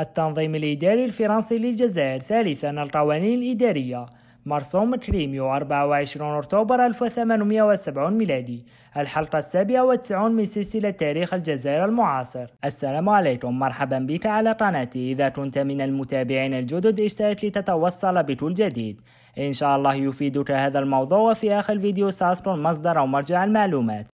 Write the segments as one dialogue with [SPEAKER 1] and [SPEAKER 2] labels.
[SPEAKER 1] التنظيم الإداري الفرنسي للجزائر ثالثا القوانين الإدارية مرسوم كريميو 24 أكتوبر 1870 ميلادي الحلقة السابعة والتسعون من سلسلة تاريخ الجزائر المعاصر السلام عليكم مرحبا بك على قناتي إذا كنت من المتابعين الجدد اشترك لتتوصل بكل جديد إن شاء الله يفيدك هذا الموضوع وفي آخر الفيديو سأذكر مصدر أو مرجع المعلومات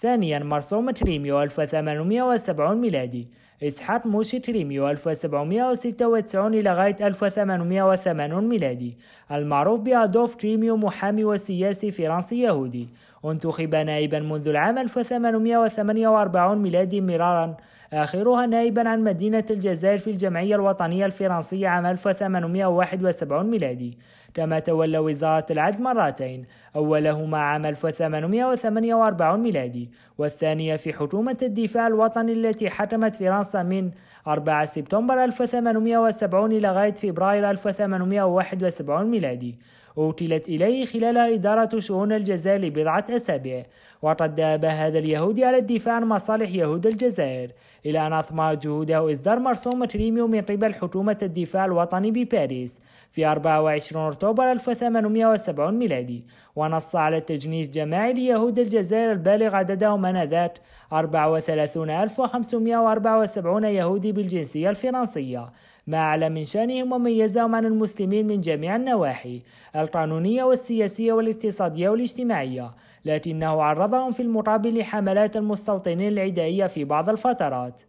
[SPEAKER 1] ثانيا مرسوم كريميو 1870 ميلادي إسحاق موشي تريميو 1796 لغاية 1880 ميلادي المعروف بأدولف تريميو محامي وسياسي فرنسي يهودي انتخب نائبا منذ العام 1848 ميلادي مرارا آخرها نائبا عن مدينة الجزائر في الجمعية الوطنية الفرنسية عام 1871 ميلادي كما تولى وزارة العدل مرتين أولهما عام 1848 ميلادي والثانية في حكومة الدفاع الوطني التي حكمت فرنسا من 4 سبتمبر 1870 إلى غاية فبراير 1871 ميلادي أوكلت إليه خلال إدارة شؤون الجزائر لبضعة أسابيع وقد ذهب هذا اليهودي على الدفاع عن مصالح يهود الجزائر إلى أن أثمرت جهوده إصدار مرسوم تريميو من قبل حكومة الدفاع الوطني بباريس في 24 أكتوبر 1870 ميلادي ونص على تجنيس جماعي ليهود الجزائر البالغ عددهم آنذاك 34574 يهودي بالجنسية الفرنسية ما أعلى من شأنهم وميزهم عن المسلمين من جميع النواحي القانونية والسياسية والاقتصادية والاجتماعية لكنه عرضهم في المقابل لحملات المستوطنين العدائية في بعض الفترات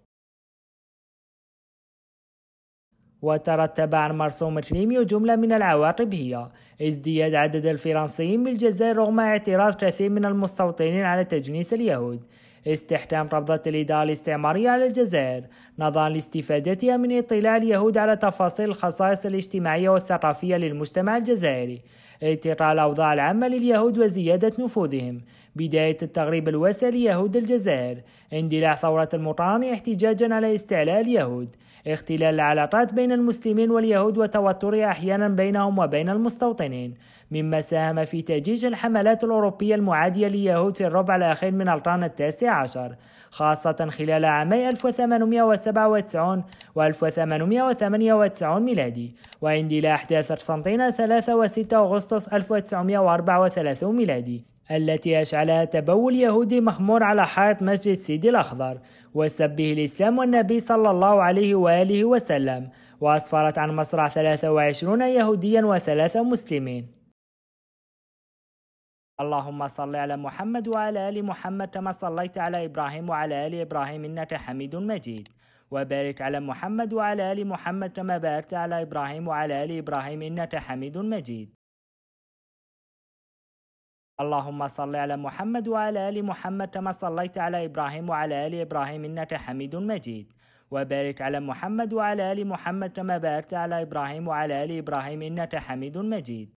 [SPEAKER 1] وترتب عن مرسوم كريميو جملة من العواقب هي ازدياد عدد الفرنسيين بالجزائر رغم اعتراض كثير من المستوطنين على تجنيس اليهود استحكام قبضة الإدارة الاستعمارية على الجزائر نظرا لاستفادتها من اطلاع اليهود على تفاصيل الخصائص الاجتماعية والثقافية للمجتمع الجزائري اتقاء الأوضاع العامة لليهود وزيادة نفوذهم بداية التغريب الواسع ليهود الجزائر اندلاع ثورة المطارنة احتجاجا على استعلاء اليهود اختلال العلاقات بين المسلمين واليهود وتوتر أحيانا بينهم وبين المستوطنين مكان مما ساهم في تأجيج الحملات الأوروبية المعادية لليهود في الربع الأخير من القرن التاسع عشر خاصة خلال عامي 1897 و 1898 ميلادي واندلاع أحداث قسنطينة 3 و 6 أغسطس 1934 ميلادي التي أشعلها تبول يهودي مخمور على حائط مسجد سيدي الأخضر وسبه الإسلام والنبي صلى الله عليه وآله وسلم وأسفرت عن مصرع 23 يهوديا وثلاثة مسلمين اللهم صل على محمد وعلى آل محمد كما صليت على إبراهيم وعلى آل إبراهيم إنك حميد مجيد وبارك على محمد وعلى آل محمد كما باركت على إبراهيم وعلى آل إبراهيم إنك حميد مجيد اللهم صل على محمد وعلى ال محمد كما صليت على ابراهيم وعلى ال ابراهيم انك حميد مجيد وبارك على محمد وعلى ال محمد كما باركت على ابراهيم وعلى ال ابراهيم انك حميد مجيد